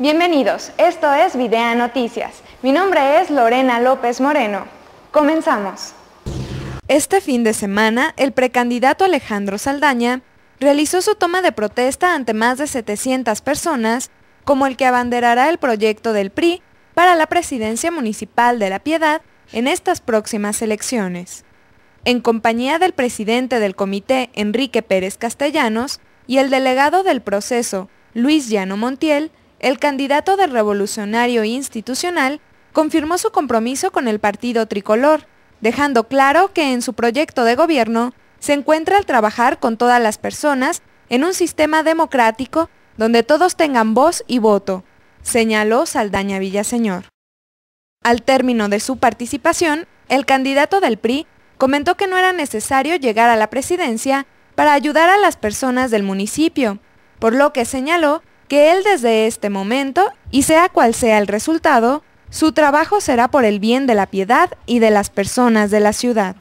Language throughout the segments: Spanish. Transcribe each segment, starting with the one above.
Bienvenidos, esto es Videa Noticias. Mi nombre es Lorena López Moreno. Comenzamos. Este fin de semana, el precandidato Alejandro Saldaña realizó su toma de protesta ante más de 700 personas, como el que abanderará el proyecto del PRI para la presidencia municipal de La Piedad en estas próximas elecciones. En compañía del presidente del comité, Enrique Pérez Castellanos, y el delegado del proceso, Luis Llano Montiel, el candidato del revolucionario institucional confirmó su compromiso con el partido tricolor, dejando claro que en su proyecto de gobierno se encuentra el trabajar con todas las personas en un sistema democrático donde todos tengan voz y voto, señaló Saldaña Villaseñor. Al término de su participación, el candidato del PRI comentó que no era necesario llegar a la presidencia para ayudar a las personas del municipio, por lo que señaló que él desde este momento, y sea cual sea el resultado, su trabajo será por el bien de la piedad y de las personas de la ciudad.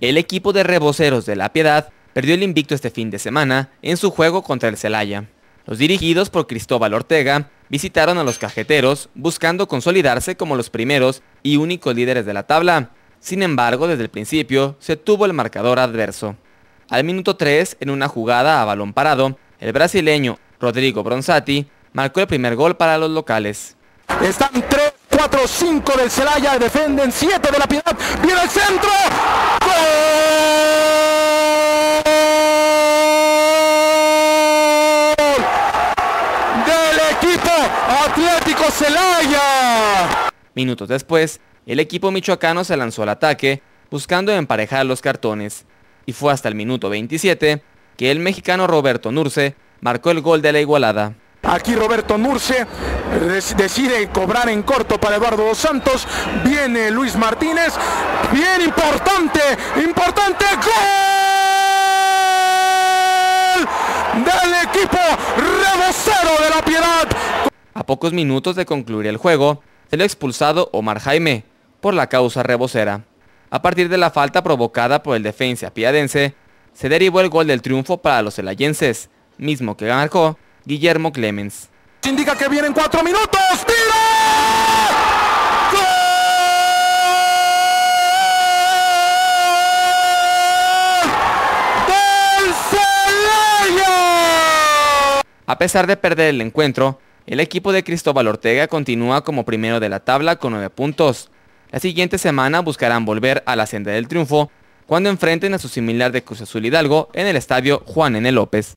El equipo de reboceros de la piedad perdió el invicto este fin de semana en su juego contra el Celaya. Los dirigidos por Cristóbal Ortega visitaron a los cajeteros buscando consolidarse como los primeros y únicos líderes de la tabla. Sin embargo, desde el principio se tuvo el marcador adverso. Al minuto 3, en una jugada a balón parado, el brasileño Rodrigo Bronsati marcó el primer gol para los locales. Están 3, 4, 5 del Celaya, defienden 7 de la Piedad, viene el centro. ¡Gol! Del equipo Atlético Celaya. Minutos después, el equipo michoacano se lanzó al ataque, buscando emparejar los cartones, y fue hasta el minuto 27 que el mexicano Roberto Nurce marcó el gol de la igualada. Aquí Roberto Nurce decide cobrar en corto para Eduardo Santos. Viene Luis Martínez. Bien importante, importante gol del equipo rebocero de la piedad. A pocos minutos de concluir el juego, ...se ha expulsado Omar Jaime por la causa rebocera. A partir de la falta provocada por el defensa piadense, se derivó el gol del triunfo para los celayenses, mismo que marcó Guillermo Clemens. Indica que vienen cuatro minutos, A pesar de perder el encuentro, el equipo de Cristóbal Ortega continúa como primero de la tabla con 9 puntos. La siguiente semana buscarán volver a la senda del triunfo cuando enfrenten a su similar de Cruz Azul Hidalgo en el estadio Juan N. López.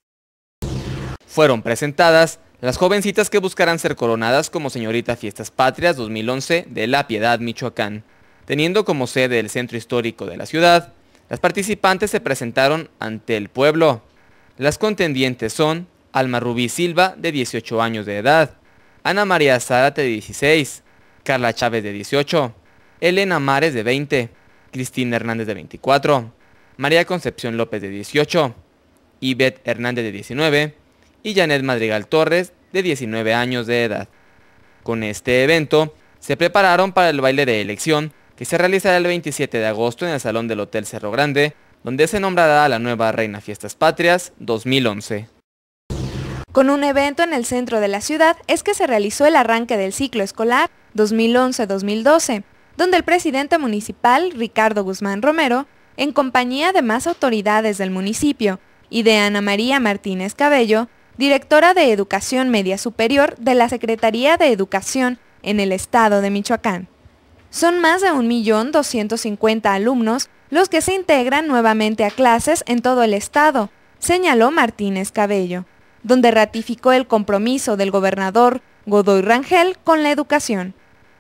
Fueron presentadas las jovencitas que buscarán ser coronadas como Señorita Fiestas Patrias 2011 de La Piedad, Michoacán. Teniendo como sede el centro histórico de la ciudad, las participantes se presentaron ante el pueblo. Las contendientes son Alma Rubí Silva, de 18 años de edad, Ana María Zárate, de 16, Carla Chávez, de 18, Elena Mares, de 20, Cristina Hernández de 24, María Concepción López de 18, Yvette Hernández de 19 y Janet Madrigal Torres de 19 años de edad. Con este evento, se prepararon para el baile de elección que se realizará el 27 de agosto en el Salón del Hotel Cerro Grande, donde se nombrará a la nueva Reina Fiestas Patrias 2011. Con un evento en el centro de la ciudad es que se realizó el arranque del ciclo escolar 2011-2012 donde el presidente municipal, Ricardo Guzmán Romero, en compañía de más autoridades del municipio y de Ana María Martínez Cabello, directora de Educación Media Superior de la Secretaría de Educación en el estado de Michoacán. Son más de 1.250.000 alumnos los que se integran nuevamente a clases en todo el estado, señaló Martínez Cabello, donde ratificó el compromiso del gobernador Godoy Rangel con la educación.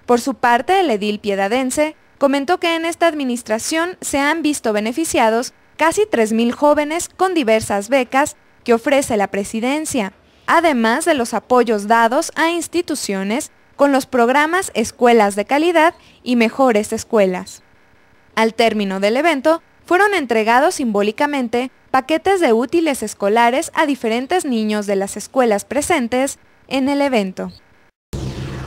Por su parte, el edil piedadense comentó que en esta administración se han visto beneficiados casi 3.000 jóvenes con diversas becas que ofrece la presidencia, además de los apoyos dados a instituciones con los programas Escuelas de Calidad y Mejores Escuelas. Al término del evento, fueron entregados simbólicamente paquetes de útiles escolares a diferentes niños de las escuelas presentes en el evento.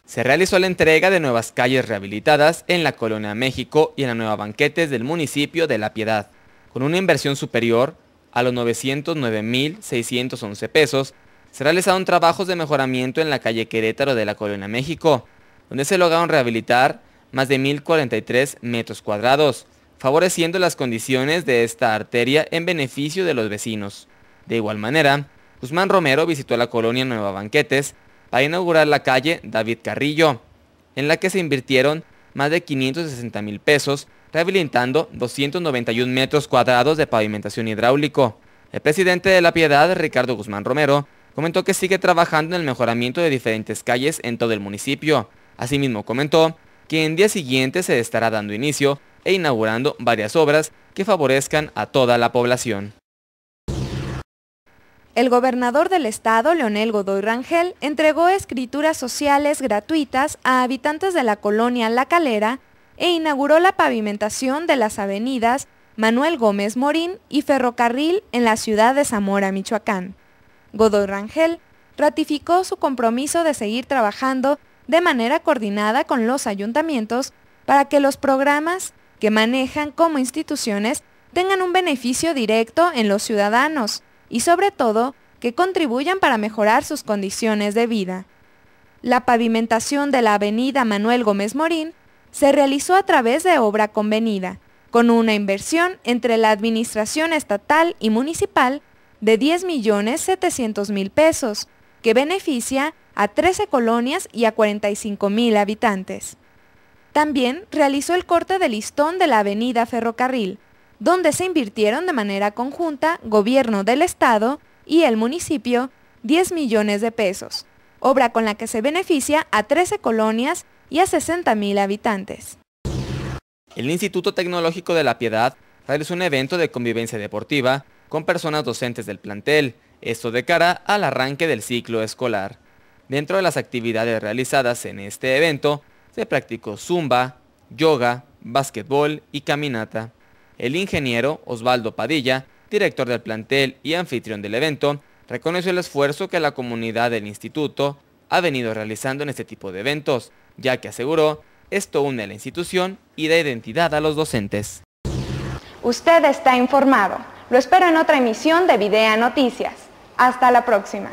Se realizó la entrega de nuevas calles rehabilitadas en la Colonia México y en la Nueva Banquetes del municipio de La Piedad, con una inversión superior a los 909.611 pesos. Se realizaron trabajos de mejoramiento en la calle Querétaro de la Colonia México, donde se lograron rehabilitar más de 1.043 metros cuadrados, favoreciendo las condiciones de esta arteria en beneficio de los vecinos. De igual manera, Guzmán Romero visitó la colonia Nueva Banquetes para inaugurar la calle David Carrillo, en la que se invirtieron más de 560 mil pesos, rehabilitando 291 metros cuadrados de pavimentación hidráulico. El presidente de La Piedad, Ricardo Guzmán Romero, comentó que sigue trabajando en el mejoramiento de diferentes calles en todo el municipio. Asimismo comentó que en día siguiente se estará dando inicio e inaugurando varias obras que favorezcan a toda la población. El gobernador del estado, Leonel Godoy Rangel, entregó escrituras sociales gratuitas a habitantes de la colonia La Calera e inauguró la pavimentación de las avenidas Manuel Gómez Morín y Ferrocarril en la ciudad de Zamora, Michoacán. Godoy Rangel ratificó su compromiso de seguir trabajando de manera coordinada con los ayuntamientos para que los programas que manejan como instituciones tengan un beneficio directo en los ciudadanos y sobre todo que contribuyan para mejorar sus condiciones de vida. La pavimentación de la avenida Manuel Gómez Morín se realizó a través de obra convenida, con una inversión entre la Administración Estatal y Municipal de 10.700.000 pesos, que beneficia a 13 colonias y a 45.000 habitantes. También realizó el corte de listón de la avenida Ferrocarril, donde se invirtieron de manera conjunta gobierno del Estado y el municipio 10 millones de pesos, obra con la que se beneficia a 13 colonias y a mil habitantes. El Instituto Tecnológico de la Piedad realizó un evento de convivencia deportiva con personas docentes del plantel, esto de cara al arranque del ciclo escolar. Dentro de las actividades realizadas en este evento, se practicó zumba, yoga, básquetbol y caminata. El ingeniero Osvaldo Padilla, director del plantel y anfitrión del evento, reconoció el esfuerzo que la comunidad del instituto ha venido realizando en este tipo de eventos, ya que aseguró esto une a la institución y da identidad a los docentes. Usted está informado. Lo espero en otra emisión de Videa Noticias. Hasta la próxima.